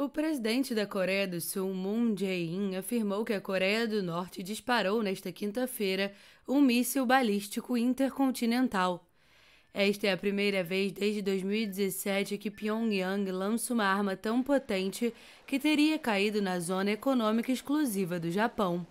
O presidente da Coreia do Sul, Moon Jae-in, afirmou que a Coreia do Norte disparou nesta quinta-feira um míssil balístico intercontinental. Esta é a primeira vez desde 2017 que Pyongyang lança uma arma tão potente que teria caído na zona econômica exclusiva do Japão.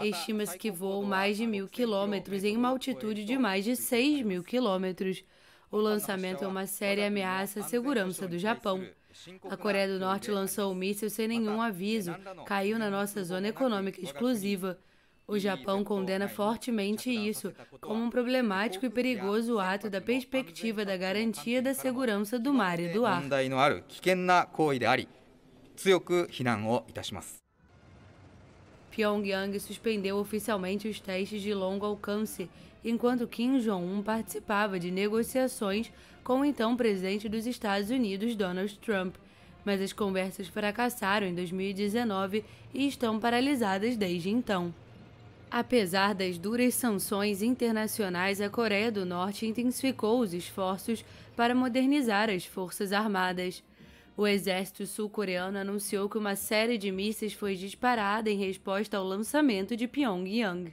Estima-se que voam mais de mil quilômetros em uma altitude de mais de 6 mil quilômetros. O lançamento é uma séria ameaça à segurança do Japão. A Coreia do Norte lançou o um míssil sem nenhum aviso, caiu na nossa zona econômica exclusiva. O Japão condena fortemente isso como um problemático e perigoso ato da perspectiva da garantia da segurança do mar e do ar. Pyongyang suspendeu oficialmente os testes de longo alcance, enquanto Kim Jong-un participava de negociações com o então presidente dos Estados Unidos, Donald Trump. Mas as conversas fracassaram em 2019 e estão paralisadas desde então. Apesar das duras sanções internacionais, a Coreia do Norte intensificou os esforços para modernizar as forças armadas. O exército sul-coreano anunciou que uma série de mísseis foi disparada em resposta ao lançamento de Pyongyang.